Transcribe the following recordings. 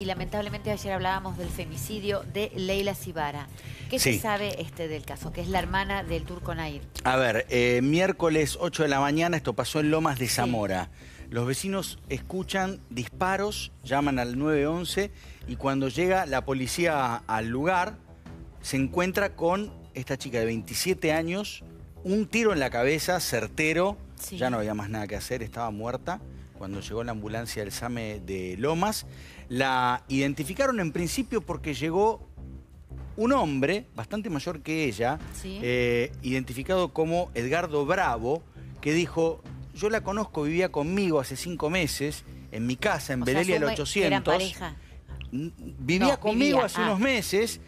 Y lamentablemente ayer hablábamos del femicidio de Leila Cibara. ¿Qué se sabe este del caso? Que es la hermana del turco Nair. A ver, eh, miércoles 8 de la mañana, esto pasó en Lomas de Zamora. Los vecinos escuchan disparos, llaman al 911 y cuando llega la policía al lugar, se encuentra con esta chica de 27 años, un tiro en la cabeza, certero, ya no había más nada que hacer, estaba muerta cuando llegó la ambulancia del SAME de Lomas. La identificaron en principio porque llegó un hombre bastante mayor que ella, eh, identificado como Edgardo Bravo, que dijo, yo la conozco, vivía conmigo hace cinco meses en mi casa, en Belelia del 800. Vivía conmigo hace ah. unos meses,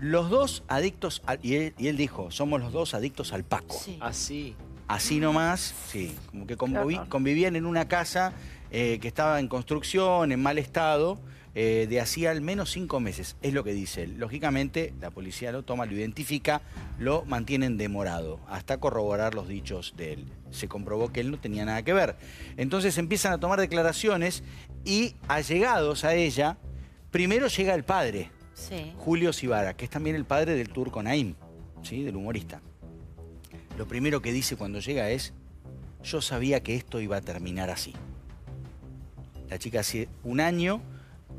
los dos adictos, al, y, él, dijo, somos los dos adictos al Paco. Así. Ah, así nomás, sí, como que convivían en una casa eh, que estaba en construcción, en mal estado, eh, de hacía al menos cinco meses, es lo que dice él. Lógicamente, la policía lo toma, lo identifica, lo mantienen demorado, hasta corroborar los dichos de él. Se comprobó que él no tenía nada que ver. Entonces empiezan a tomar declaraciones y allegados a ella, primero llega el padre, Julio Sivara, que es también el padre del turco Naim, ¿sí? del humorista lo primero que dice cuando llega es, yo sabía que esto iba a terminar así. La chica hace un año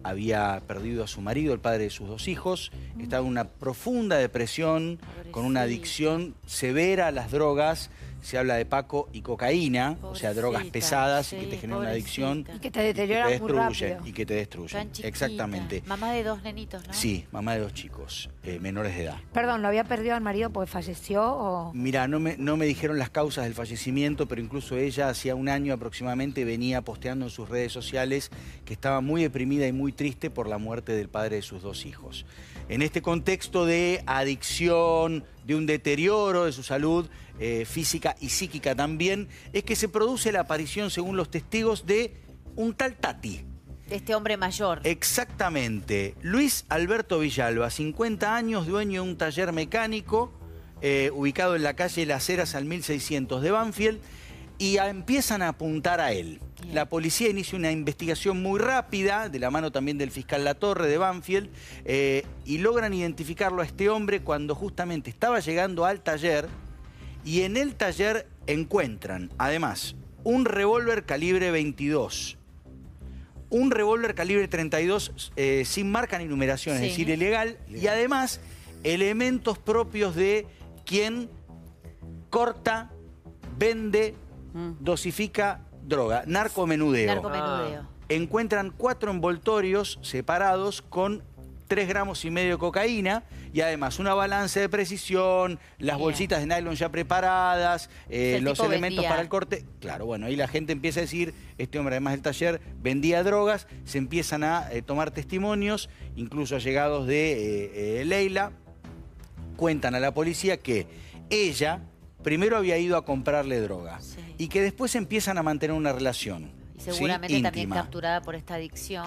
había perdido a su marido, el padre de sus dos hijos, estaba en una profunda depresión, con una adicción severa a las drogas, se habla de Paco y cocaína, o sea, drogas pesadas y que te generan una adicción. Y que te deterioran. Y te destruyen. y que te destruyen. Exactamente. Mamá de dos nenitos, ¿no? Sí, mamá de dos chicos, eh, menores de edad. Perdón, ¿lo había perdido al marido porque falleció? Mira, no me, no me dijeron las causas del fallecimiento, pero incluso ella hacía un año aproximadamente venía posteando en sus redes sociales que estaba muy deprimida y muy triste por la muerte del padre de sus dos hijos en este contexto de adicción, de un deterioro de su salud eh, física y psíquica también, es que se produce la aparición, según los testigos, de un tal Tati. De este hombre mayor. Exactamente. Luis Alberto Villalba, 50 años, dueño de un taller mecánico eh, ubicado en la calle Las Heras al 1600 de Banfield, y empiezan a apuntar a él. La policía inicia una investigación muy rápida, de la mano también del fiscal La Torre, de Banfield, eh, y logran identificarlo a este hombre cuando justamente estaba llegando al taller y en el taller encuentran, además, un revólver calibre 22, un revólver calibre 32 eh, sin marca ni numeración, es decir, ilegal, y además elementos propios de quien corta, vende, mm. dosifica droga, narcomenudeo. Narcomenudeo. Ah. Encuentran cuatro envoltorios separados con tres gramos y medio de cocaína y además una balanza de precisión, las bolsitas de nylon ya preparadas, eh, los elementos para el corte. Claro, bueno, ahí la gente empieza a decir, este hombre además del taller vendía drogas, se empiezan a eh, tomar testimonios, incluso allegados de eh, Leila, cuentan a la policía que ella primero había ido a comprarle droga y que después empiezan a mantener una relación. Y seguramente también capturada por esta adicción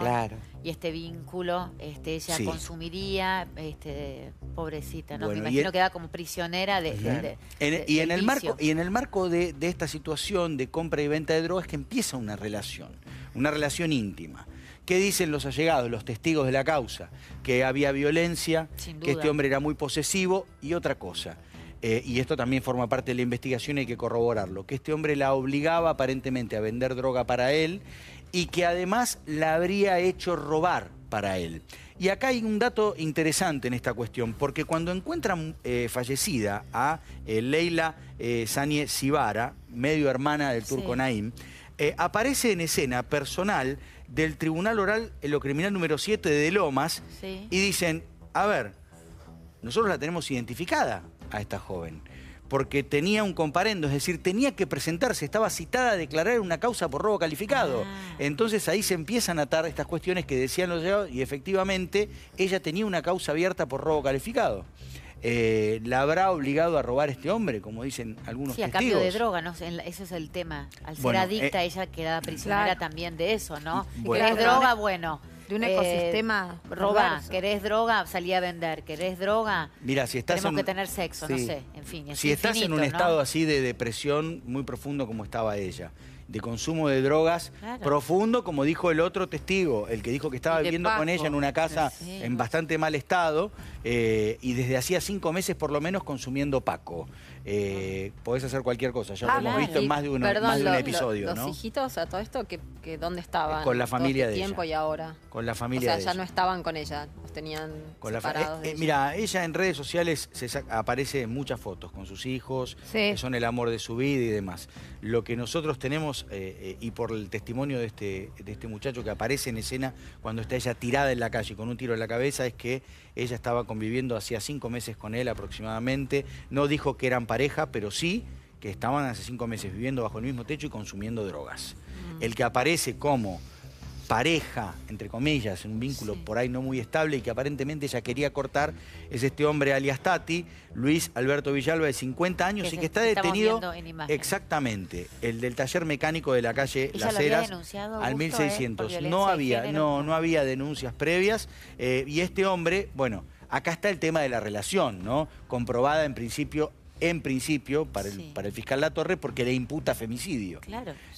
y este vínculo, este, ella consumiría, este, pobrecita, ¿no? Me imagino e que queda como prisionera de, e, y en el marco Y en el marco de, de esta situación de compra y venta de drogas que empieza una relación, una relación íntima. ¿Qué dicen los allegados, los testigos de la causa? Que había violencia, que este hombre era muy posesivo y otra cosa. Eh, y esto también forma parte de la investigación, hay que corroborarlo, que este hombre la obligaba aparentemente a vender droga para él y que además la habría hecho robar para él. Y acá hay un dato interesante en esta cuestión, porque cuando encuentran eh, fallecida a eh, Leila Sibara, medio hermana del turco Naim, aparece en escena personal del Tribunal Oral en lo Criminal número 7 de Lomas y dicen, a ver, nosotros la tenemos identificada a esta joven. Porque tenía un comparendo, es decir, tenía que presentarse, estaba citada a declarar una causa por robo calificado. Ah. Entonces ahí se empiezan a atar estas cuestiones que decían los llevados y efectivamente ella tenía una causa abierta por robo calificado. Eh, la habrá obligado a robar este hombre, como dicen algunos sí, a cambio de droga, ¿no? es el tema. Al ser adicta, eh, ella quedaba prisionera también de eso, ¿no? La droga, bueno. Si un eh, ecosistema. roba, querés droga, salí a vender. Querés droga, Mira, si estás tenemos que tener sexo, no sé. En fin, Si estás en un estado así de depresión muy profundo como estaba ella, de consumo de drogas profundo, como dijo el otro testigo, el que dijo que estaba viviendo con ella en una casa en bastante mal estado eh, y desde hacía cinco meses por lo menos consumiendo Paco. Eh, podés hacer cualquier cosa. Ya lo ah, hemos visto en más de, un episodio. ¿Los hijitos a todo esto que, dónde estaban? Eh, con la familia todo este de tiempo y ahora. Con la familia O sea, ya no estaban con ella, los tenían con eh, Mira, ella en redes sociales se aparece en muchas fotos con sus hijos, que son el amor de su vida y demás. Lo que nosotros tenemos, y por el testimonio de este, de este muchacho que aparece en escena cuando está ella tirada en la calle con un tiro en la cabeza, es que ella estaba conviviendo hacía cinco meses con él aproximadamente. No dijo que eran pareja, pero sí que estaban hace cinco meses viviendo bajo el mismo techo y consumiendo drogas. Mm. El que aparece como pareja, entre comillas, un vínculo por ahí no muy estable y que aparentemente ella quería cortar, es este hombre alias Tati, Luis Alberto Villalba, de 50 años, y que está detenido. exactamente, el del taller mecánico de la calle Las Heras, al 1600. Eh, no, había, no, no había denuncias previas eh, y este hombre, bueno, acá está el tema de la relación, ¿no? Comprobada en principio en principio, para el, para el fiscal La Torre, porque le imputa femicidio.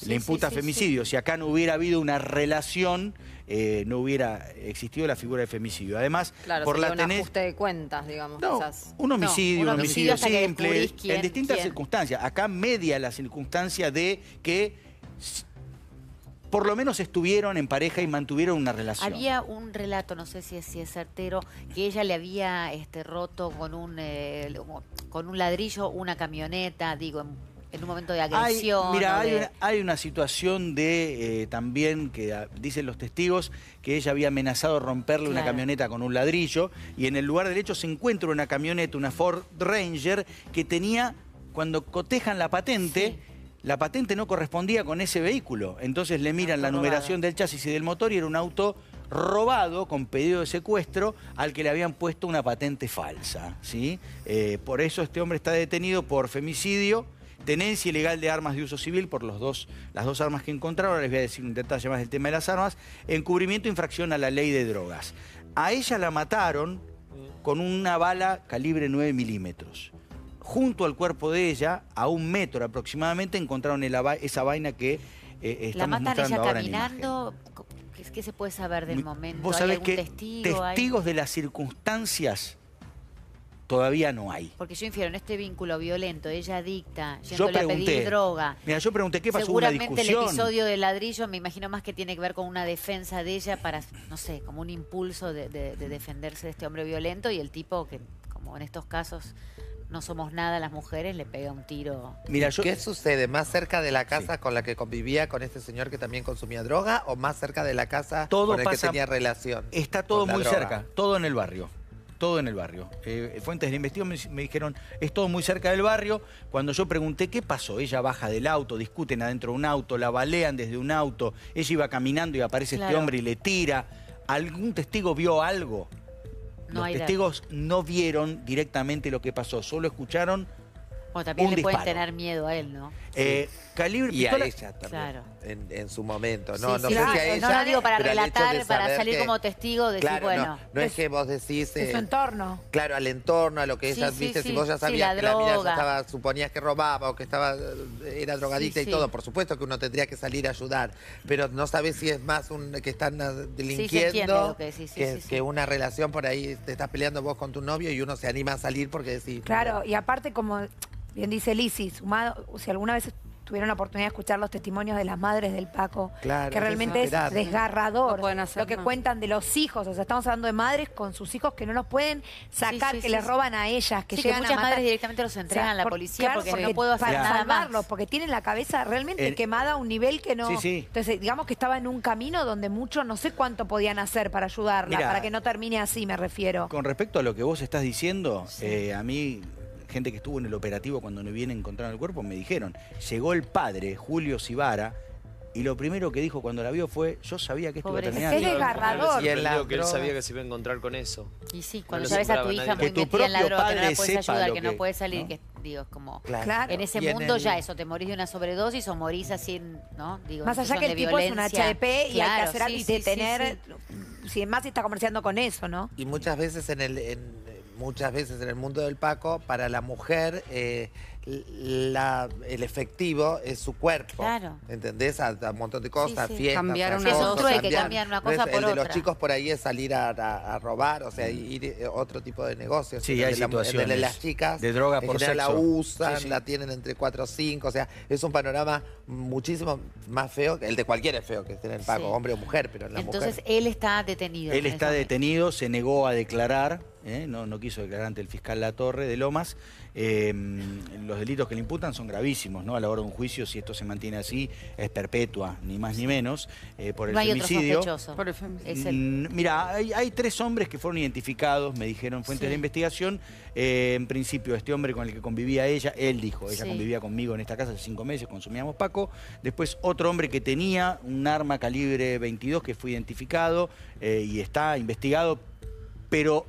le imputa femicidio. Si acá no hubiera habido una relación, eh, no hubiera existido la figura de femicidio. Además, por la un ajuste de cuentas, digamos, no, Un homicidio, un homicidio, simple, en distintas circunstancias. Acá media la circunstancia de que por lo menos estuvieron en pareja y mantuvieron una relación. Había un relato, no sé si es, certero, que ella le había este, roto con un, eh, con un ladrillo una camioneta, digo, en un momento de agresión. mira, Hay, una, situación de eh, también que dicen los testigos que ella había amenazado romperle una camioneta con un ladrillo y en el lugar derecho se encuentra una camioneta, una Ford Ranger, que tenía, cuando cotejan la patente, la patente no correspondía con ese vehículo. Entonces le miran la numeración del chasis y del motor y era un auto robado con pedido de secuestro al que le habían puesto una patente falsa. ¿sí? Eh, por eso este hombre está detenido por femicidio, tenencia ilegal de armas de uso civil por los dos, las dos armas que encontraron, les voy a decir un detalle más del tema de las armas, encubrimiento e infracción a la ley de drogas. A ella la mataron con una bala calibre 9 milímetros junto al cuerpo de ella, a un metro aproximadamente, encontraron esa vaina que eh, estamos La matan ella caminando. ¿Qué se puede saber del momento? ¿Hay sabés testigo, testigos de las circunstancias todavía no hay. Porque yo infiero en este vínculo violento, ella adicta, yo pregunté, a pedir droga. Mira, yo pregunté qué pasó una discusión? el episodio del ladrillo me imagino más que tiene que ver con una defensa de ella para, no sé, como un impulso de defenderse de este hombre violento y el tipo que, como en estos casos, no somos nada las mujeres, le pega un tiro. Mira, ¿qué sucede? ¿Más cerca de la casa con la que convivía con este señor que también consumía droga o más cerca de la casa todo con la que tenía relación? Está todo muy cerca, todo en el barrio. Todo en el barrio. Eh, fuentes de investigación me, dijeron, es todo muy cerca del barrio. Cuando yo pregunté qué pasó, ella baja del auto, discuten adentro de un auto, la balean desde un auto, ella iba caminando y aparece este hombre y le tira. ¿Algún testigo vio algo? Los testigos no vieron directamente lo que pasó, solo escucharon o también le pueden tener miedo a él, ¿no? Eh, calibre y a ella también. En, su momento. No, no, no lo digo para relatar, para salir como testigo de bueno. No, es, que vos decís. su eh, entorno. Claro, al entorno, a lo que ella viste. si vos ya sabías que la mina suponías que robaba o que estaba, era drogadita y todo. Por supuesto que uno tendría que salir a ayudar. Pero no sabes si es más un que están ah, delinquiendo que una relación por ahí te estás peleando vos con tu novio y uno se anima a salir porque decís. Claro, y aparte como Bien dice Lizy, sumado, si alguna vez tuvieron la oportunidad de escuchar los testimonios de las madres del Paco, que realmente es, desgarrador lo que cuentan de los hijos, o sea, estamos hablando de madres con sus hijos que no los pueden sacar, que les roban a ellas, que llegan que muchas madres directamente los entregan a la policía porque, no puedo hacer para nada salvarlos, porque tienen la cabeza realmente quemada a un nivel que no. Entonces, digamos que estaba en un camino donde muchos no sé cuánto podían hacer para ayudarla, para que no termine así, me refiero. Con respecto a lo que vos estás diciendo, eh, a mí gente que estuvo en el operativo cuando no viene encontrar el cuerpo, me dijeron, llegó el padre, Julio Sibara, y lo primero que dijo cuando la vio fue, yo sabía que esto iba a terminar. Y él que él sabía que se iba a encontrar con eso. Y sí, cuando sabes a tu hija muy que no la puedes que, no puede salir, que digo, es como... Claro. En ese mundo ya eso, te morís de una sobredosis o morís así, ¿no? Digo, Más allá que el tipo es un HDP y hay que hacer y detener... Si más está comerciando con eso, ¿no? Y muchas veces en el muchas veces en el mundo del Paco, para la mujer eh, el efectivo es su cuerpo. Claro. ¿Entendés? un montón de cosas, sí, fiestas. Cambiar una cosa. cambiar, una cosa por el otra. de los chicos por ahí es salir a, robar, o sea, mm. ir eh, otro tipo de negocios. Sí, hay situaciones. De las chicas. De droga por sexo. la usan, la tienen entre 4 o 5. O sea, es un panorama muchísimo más feo. El de cualquiera es feo que esté en el pago, hombre o mujer, pero en la Entonces, él está detenido. Él está detenido, se negó a declarar. ¿eh? No, quiso declarar ante el fiscal La Torre de Lomas. Eh, los delitos que le imputan son gravísimos, ¿no? A la hora de un juicio, si esto se mantiene así, es perpetua, ni más ni menos, eh, por el no mm, hay mira, hay, tres hombres que fueron identificados, me dijeron fuentes de investigación. Eh, en principio, este hombre con el que convivía ella, él dijo, ella convivía conmigo en esta casa hace cinco meses, consumíamos Paco. Después, otro hombre que tenía un arma calibre 22 que fue identificado eh, y está investigado, pero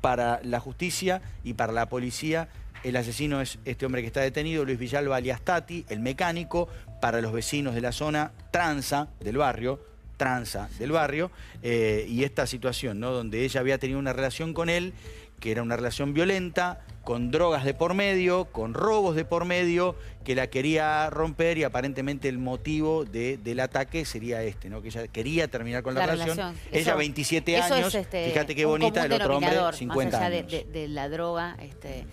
para la justicia y para la policía el asesino es este hombre que está detenido, Luis Villalba Aliastati, el mecánico, para los vecinos de la zona, tranza del barrio, tranza del barrio, eh, y esta situación, ¿no? Donde ella había tenido una relación con él que era una relación violenta, con drogas de por medio, con robos de por medio, que la quería romper y aparentemente el motivo del ataque sería este, ¿no? Que ella quería terminar con la, relación. Ella 27 años, este, fíjate qué bonita, el otro hombre 50 años. De, de, la droga, este,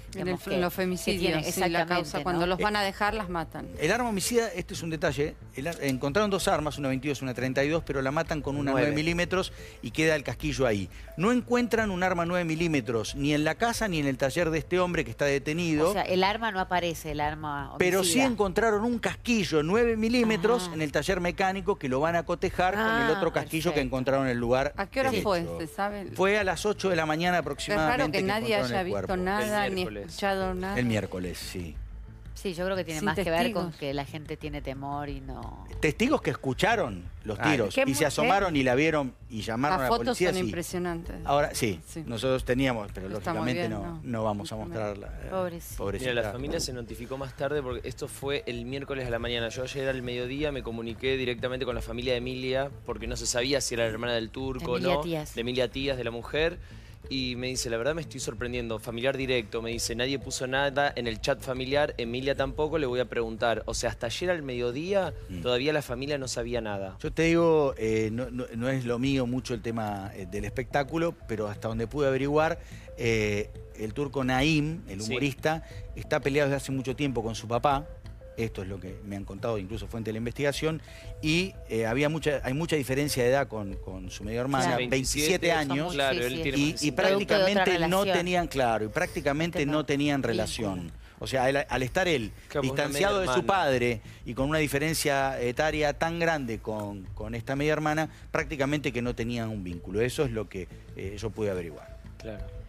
los femicidios, la causa, cuando los van a eh, dejar las matan. El arma homicida, este es un detalle, encontraron dos armas, una 22 una 32, pero la matan con una 9, 9 milímetros y queda el casquillo ahí. No encuentran un arma 9 milímetros ni en la casa ni en el taller de este hombre que está detenido. O sea, el arma no aparece, el arma Pero sí encontraron un casquillo 9 milímetros ah. en el taller mecánico que lo van a cotejar con el ah, otro casquillo que encontraron en el lugar. ¿A qué hora fue? ¿Se este? sabe? Fue a las 8 de la mañana aproximadamente. Es que nadie haya visto nada ni escuchado nada. El miércoles, sí. Sí, yo creo que tiene más que ver con que la gente tiene temor y no... Testigos que escucharon los tiros y se asomaron eh, y la vieron y llamaron a la policía. Las fotos son impresionantes. Ahora, sí, nosotros teníamos, pero lógicamente no, no, vamos a mostrarla. Eh, pobrecita. Pobres. Mira, la familia se notificó más tarde porque esto fue el miércoles a la mañana. Yo ayer al mediodía me comuniqué directamente con la familia de Emilia porque no se sabía si era la hermana del turco o no. De Emilia Tías, de la mujer y me dice, la verdad me estoy sorprendiendo, familiar directo, me dice, nadie puso nada en el chat familiar, Emilia tampoco, le voy a preguntar. O sea, hasta ayer al mediodía mm. todavía la familia no sabía nada. Yo te digo, eh, no, es lo mío mucho el tema eh, del espectáculo, pero hasta donde pude averiguar, eh, el turco Naim, el humorista, está peleado desde hace mucho tiempo con su papá esto es lo que me han contado, incluso fuente de la investigación, y eh, había mucha, hay mucha diferencia de edad con, su media hermana, 27, años, y, prácticamente no tenían, claro, y prácticamente este no tenían relación. O sea, al estar él distanciado de su padre y con una diferencia etaria tan grande con, esta media hermana, prácticamente que no tenían un vínculo. Eso es lo que eh, yo pude averiguar. Claro.